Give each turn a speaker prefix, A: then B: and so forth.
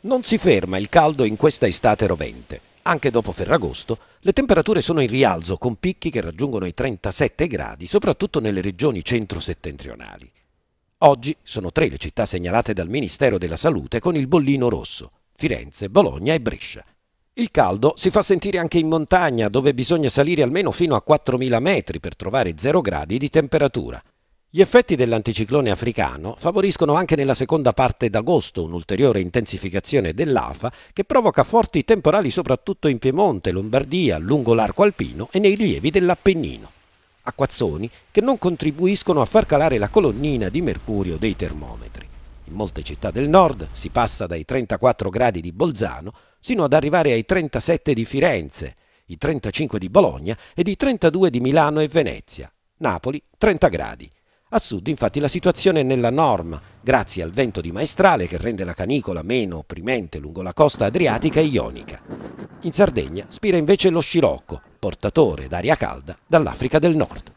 A: Non si ferma il caldo in questa estate rovente. Anche dopo Ferragosto le temperature sono in rialzo con picchi che raggiungono i 37 gradi, soprattutto nelle regioni centro-settentrionali. Oggi sono tre le città segnalate dal Ministero della Salute con il bollino rosso, Firenze, Bologna e Brescia. Il caldo si fa sentire anche in montagna, dove bisogna salire almeno fino a 4.000 metri per trovare 0 gradi di temperatura. Gli effetti dell'anticiclone africano favoriscono anche nella seconda parte d'agosto un'ulteriore intensificazione dell'afa che provoca forti temporali soprattutto in Piemonte, Lombardia, lungo l'arco alpino e nei rilievi dell'Appennino. Acquazzoni che non contribuiscono a far calare la colonnina di mercurio dei termometri. In molte città del nord si passa dai 34 gradi di Bolzano sino ad arrivare ai 37 di Firenze, i 35 di Bologna ed i 32 di Milano e Venezia. Napoli 30 gradi. A sud infatti la situazione è nella norma, grazie al vento di maestrale che rende la canicola meno opprimente lungo la costa adriatica e ionica. In Sardegna spira invece lo scirocco, portatore d'aria calda dall'Africa del Nord.